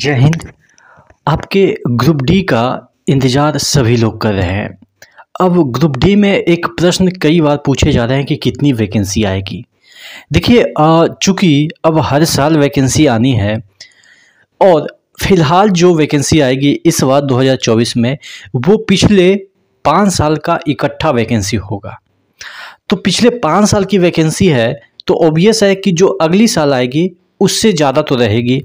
जय हिंद आपके group D का इंतज़ार सभी लोग कर रहे हैं अब ग्रुप डी में एक प्रश्न कई बार पूछे जा रहे हैं कि कितनी वैकेंसी आएगी देखिए चूँकि अब हर साल वैकेंसी आनी है और फिलहाल जो वैकेंसी आएगी इस बार 2024 में वो पिछले पाँच साल का इकट्ठा वैकेंसी होगा तो पिछले पाँच साल की वैकेंसी है तो ओबियस है कि जो अगली साल आएगी उससे ज़्यादा तो रहेगी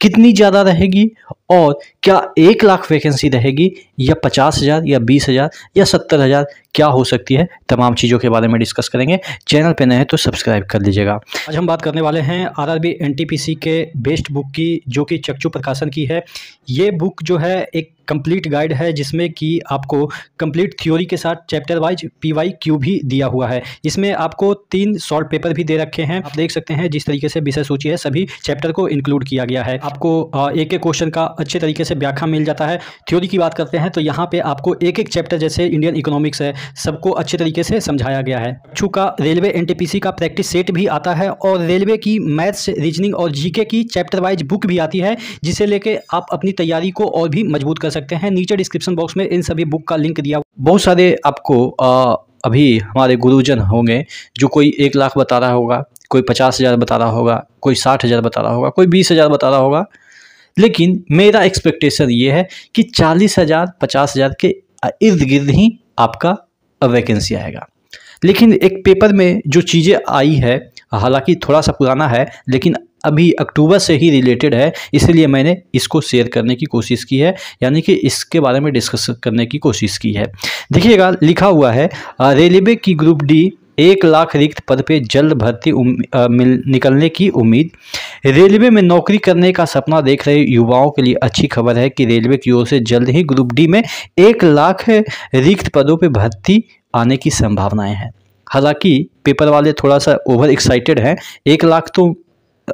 कितनी ज़्यादा रहेगी और क्या एक लाख वैकेंसी रहेगी या पचास हज़ार या बीस हज़ार या सत्तर हज़ार क्या हो सकती है तमाम चीज़ों के बारे में डिस्कस करेंगे चैनल पर नए तो सब्सक्राइब कर लीजिएगा आज हम बात करने वाले हैं आरआरबी एनटीपीसी के बेस्ट बुक की जो कि चक्षु प्रकाशन की है ये बुक जो है एक कंप्लीट गाइड है जिसमें कि आपको कंप्लीट थ्योरी के साथ chapter wise P Y Q भी दिया हुआ है इसमें आपको तीन शॉर्ट पेपर भी दे रखे हैं आप देख सकते हैं जिस तरीके से विषय सूची है सभी चैप्टर को इंक्लूड किया गया है आपको एक एक क्वेश्चन का अच्छे तरीके से से व्याख्या मिल जाता है थ्योरी की बात करते हैं तो यहाँ पे आपको एक एक चैप्टर जैसे इंडियन इकोनॉमिक्स है सबको अच्छे तरीके से समझाया गया है बच्चों का रेलवे एन का प्रैक्टिस सेट भी आता है और रेलवे की मैथ्स रीजनिंग और जीके की चैप्टर वाइज बुक भी आती है जिसे लेके आप अपनी तैयारी को और भी मजबूत कर सकते हैं नीचे डिस्क्रिप्शन बॉक्स में इन सभी बुक का लिंक दिया बहुत सारे आपको अभी हमारे गुरुजन होंगे जो कोई एक लाख बता रहा होगा कोई पचास हज़ार बता रहा होगा कोई साठ हज़ार बता रहा होगा कोई बीस हज़ार बता रहा होगा लेकिन मेरा एक्सपेक्टेशन ये है कि चालीस हज़ार पचास हज़ार के इर्द गिर्द ही आपका वैकेंसी आएगा लेकिन एक पेपर में जो चीज़ें आई है हालांकि थोड़ा सा पुराना है लेकिन अभी अक्टूबर से ही रिलेटेड है इसलिए मैंने इसको शेयर करने की कोशिश की है यानी कि इसके बारे में डिस्कस करने की कोशिश की है देखिएगा लिखा हुआ है रेलवे की ग्रुप डी एक लाख रिक्त पद पे जल्द भर्ती मिल, निकलने की उम्मीद रेलवे में नौकरी करने का सपना देख रहे युवाओं के लिए अच्छी खबर है कि रेलवे की ओर से जल्द ही ग्रुप डी में एक लाख रिक्त पदों पर भर्ती आने की संभावनाएं हैं हालांकि पेपर वाले थोड़ा सा ओवर एक्साइटेड हैं एक लाख तो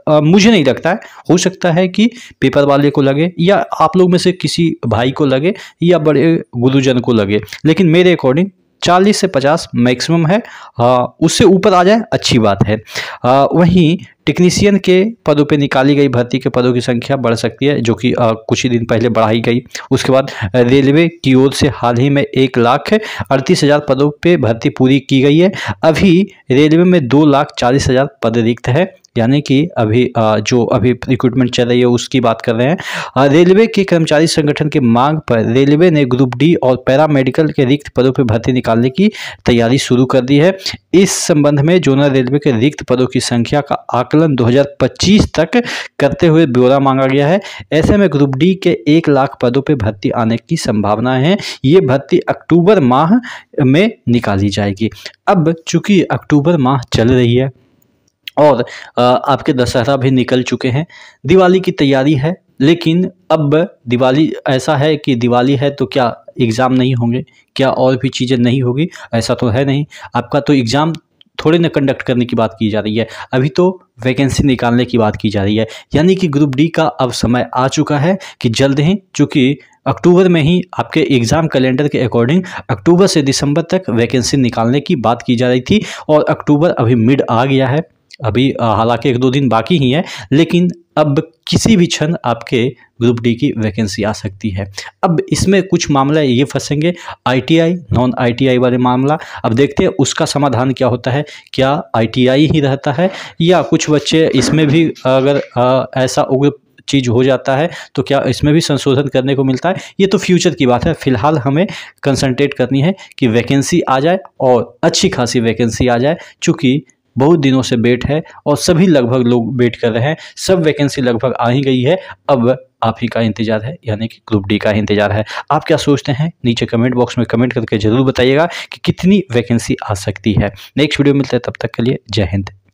आ, मुझे नहीं लगता है हो सकता है कि पेपर वाले को लगे या आप लोग में से किसी भाई को लगे या बड़े गुरुजन को लगे लेकिन मेरे अकॉर्डिंग चालीस से पचास मैक्सिमम है उससे ऊपर आ जाए अच्छी बात है वहीं टेक्नीसियन के पदों पे निकाली गई भर्ती के पदों की संख्या बढ़ सकती है जो कि कुछ ही दिन पहले बढ़ाई गई उसके बाद रेलवे की ओर से हाल ही में एक लाख अड़तीस हज़ार पदों पे भर्ती पूरी की गई है अभी रेलवे में दो लाख चालीस हज़ार पद रिक्त है यानी कि अभी जो अभी रिक्रूटमेंट चल रही है उसकी बात कर रहे हैं रेलवे के कर्मचारी संगठन की मांग पर रेलवे ने ग्रुप डी और पैरामेडिकल के रिक्त पदों पर भर्ती निकालने की तैयारी शुरू कर दी है इस संबंध में जोनल रेलवे के रिक्त पदों की संख्या का आकलन 2025 तक करते हुए ब्यौरा मांगा गया है ऐसे में ग्रुप डी के एक लाख पदों पर भर्ती आने की संभावना है ये भर्ती अक्टूबर माह में निकाली जाएगी अब चूंकि अक्टूबर माह चल रही है और आपके दशहरा भी निकल चुके हैं दिवाली की तैयारी है लेकिन अब दिवाली ऐसा है कि दिवाली है तो क्या एग्ज़ाम नहीं होंगे क्या और भी चीज़ें नहीं होगी ऐसा तो है नहीं आपका तो एग्ज़ाम थोड़े ना कंडक्ट करने की बात की जा रही है अभी तो वैकेंसी निकालने की बात की जा रही है यानी कि ग्रुप डी का अब समय आ चुका है कि जल्द ही चूँकि अक्टूबर में ही आपके एग्ज़ाम कैलेंडर के अकॉर्डिंग अक्टूबर से दिसंबर तक वैकेंसी निकालने की बात की जा रही थी और अक्टूबर अभी मिड आ गया है अभी हालांकि एक दो दिन बाकी ही है लेकिन अब किसी भी क्षण आपके ग्रुप डी की वैकेंसी आ सकती है अब इसमें कुछ मामला ये फंसेंगे आईटीआई नॉन आईटीआई वाले मामला अब देखते हैं उसका समाधान क्या होता है क्या आईटीआई ही रहता है या कुछ बच्चे इसमें भी अगर आ, ऐसा उग्र चीज़ हो जाता है तो क्या इसमें भी संशोधन करने को मिलता है ये तो फ्यूचर की बात है फिलहाल हमें कंसंट्रेट करनी है कि वैकेंसी आ जाए और अच्छी खासी वैकेंसी आ जाए चूँकि बहुत दिनों से वेट है और सभी लगभग लोग वेट कर रहे हैं सब वैकेंसी लगभग आ ही गई है अब आप ही का इंतजार है यानी कि ग्रुप डी का इंतजार है आप क्या सोचते हैं नीचे कमेंट बॉक्स में कमेंट करके ज़रूर बताइएगा कि कितनी वैकेंसी आ सकती है नेक्स्ट वीडियो मिलता है तब तक के लिए जय हिंद